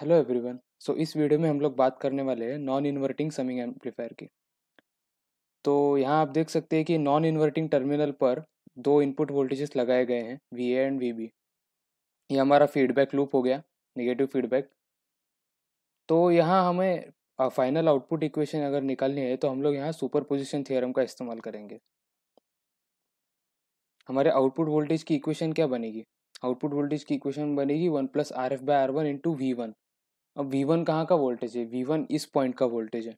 hello everyone so इस video में हम लोग बात करने वाले हैं नॉन इन्वर्टिंग समिंग एम्पलीफायर की तो यहाँ आप देख सकते हैं कि नॉन इन्वर्टिंग टर्मिनल पर दो इनपुट वोल्टेजेस लगाए गए हैं V A and V B ये हमारा फीडबैक लूप हो गया नेगेटिव फीडबैक तो यहाँ हमें फाइनल आउटपुट इक्वेशन अगर निकालनी है तो हम लोग यहाँ सुपर पोजिशन थियरम का इस्तेमाल करेंगे हमारे आउटपुट वोल्टेज की इक्वेशन क्या बनेगी आउटपुट वोल्टेज की इक्वेशन बनेगी one plus R F by R one into V one अब वी वन कहाँ का वोल्टेज है वी वन इस पॉइंट का वोल्टेज है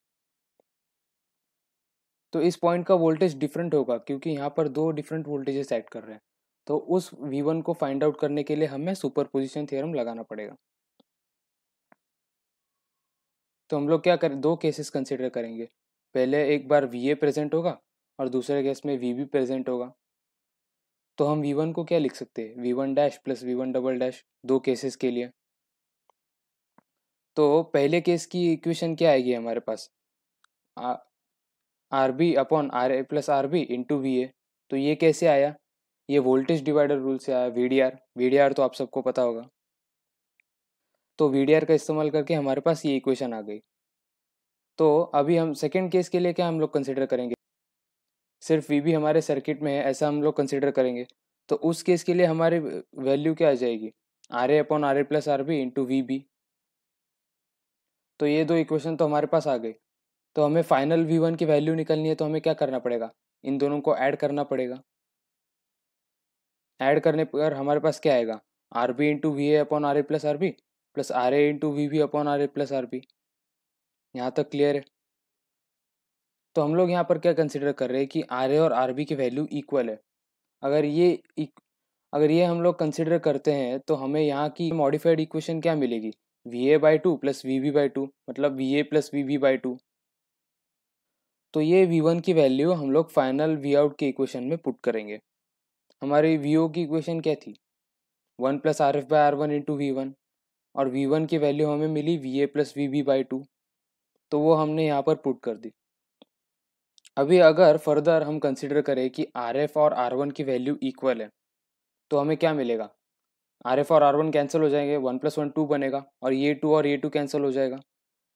तो इस पॉइंट का वोल्टेज डिफरेंट होगा क्योंकि यहाँ पर दो डिफरेंट वोल्टेजेस सेट कर रहे हैं तो उस वी वन को फाइंड आउट करने के लिए हमें सुपर पोजिशन थियरम लगाना पड़ेगा तो हम लोग क्या करें दो केसेस कंसिडर करेंगे पहले एक बार वी ए प्रेजेंट होगा और दूसरे केस में वी बी प्रेजेंट होगा तो हम वी वन को क्या लिख सकते हैं V one dash plus V one double dash दो केसेस के लिए तो पहले केस की इक्वेशन क्या आएगी हमारे पास R B upon R A plus R B into V A तो ये कैसे आया ये वोल्टेज डिवाइडर रूल से आया V D R V D R तो आप सबको पता होगा तो वी डी आर का इस्तेमाल करके हमारे पास ये इक्वेशन आ गई तो अभी हम सेकेंड केस के लिए क्या हम लोग कंसिडर करेंगे सिर्फ वी बी हमारे सर्किट में है ऐसा हम लोग कंसिडर करेंगे तो उस केस के लिए हमारी वैल्यू क्या आ जाएगी R A upon R A plus R B into V B तो ये दो इक्वेशन तो हमारे पास आ गई तो हमें फाइनल वी वन की वैल्यू निकलनी है तो हमें क्या करना पड़ेगा इन दोनों को ऐड करना पड़ेगा ऐड करने पर हमारे पास क्या आएगा R B into V A upon R A plus R B plus R A into V V upon R A plus R B यहाँ तक क्लियर है तो हम लोग यहाँ पर क्या कंसिडर कर रहे हैं कि आर ए और आर बी की वैल्यू इक्वल है अगर ये e, अगर ये हम लोग कंसिडर करते हैं तो हमें यहाँ की मॉडिफाइड इक्वेशन क्या मिलेगी V A by two plus V V by two मतलब V A plus V V by two तो ये वी वन की वैल्यू हम लोग फाइनल वी आउट के इक्वेशन में पुट करेंगे हमारी वी ओ की इक्वेशन क्या थी one plus R F by R one into V one और वी वन की वैल्यू हमें मिली V A plus V V by two तो वो हमने यहाँ पर पुट कर दी अभी अगर फर्दर हम कंसिडर करें कि आर एफ और आर वन की वैल्यू इक्वल है तो हमें क्या मिलेगा आर एफ और आर वन कैंसिल हो जाएंगे वन प्लस वन टू बनेगा और ये टू और ये टू कैंसिल हो जाएगा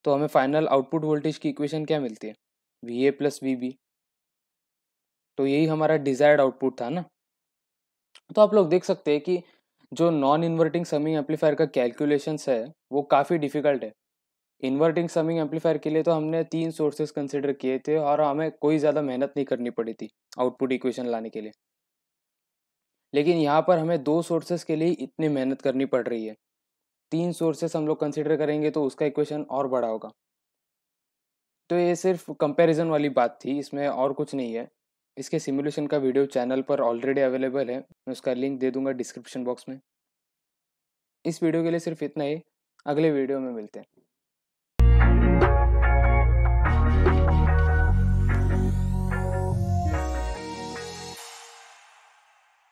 तो हमें फाइनल आउटपुट वोल्टेज की इक्वेशन क्या मिलती है V A plus V B तो यही हमारा डिजायर्ड आउटपुट था ना तो आप लोग देख सकते हैं कि जो नॉन इन्वर्टिंग समिंग एम्पलीफायर का कैलकुलेशन है वो काफ़ी डिफिकल्ट है इन्वर्टिंग समिंग एम्पलीफायर के लिए तो हमने तीन सोर्सेज कंसिडर किए थे और हमें कोई ज़्यादा मेहनत नहीं करनी पड़ी थी आउटपुट इक्वेशन लाने के लिए लेकिन यहाँ पर हमें दो सोर्सेस के लिए इतनी मेहनत करनी पड़ रही है तीन सोर्सेस हम लोग कंसिडर करेंगे तो उसका इक्वेशन और बड़ा होगा तो ये सिर्फ कंपेरिजन वाली बात थी इसमें और कुछ नहीं है इसके सिमुलेशन का वीडियो चैनल पर ऑलरेडी अवेलेबल है मैं उसका लिंक दे दूंगा डिस्क्रिप्शन बॉक्स में इस वीडियो के लिए सिर्फ इतना ही अगले वीडियो में मिलते हैं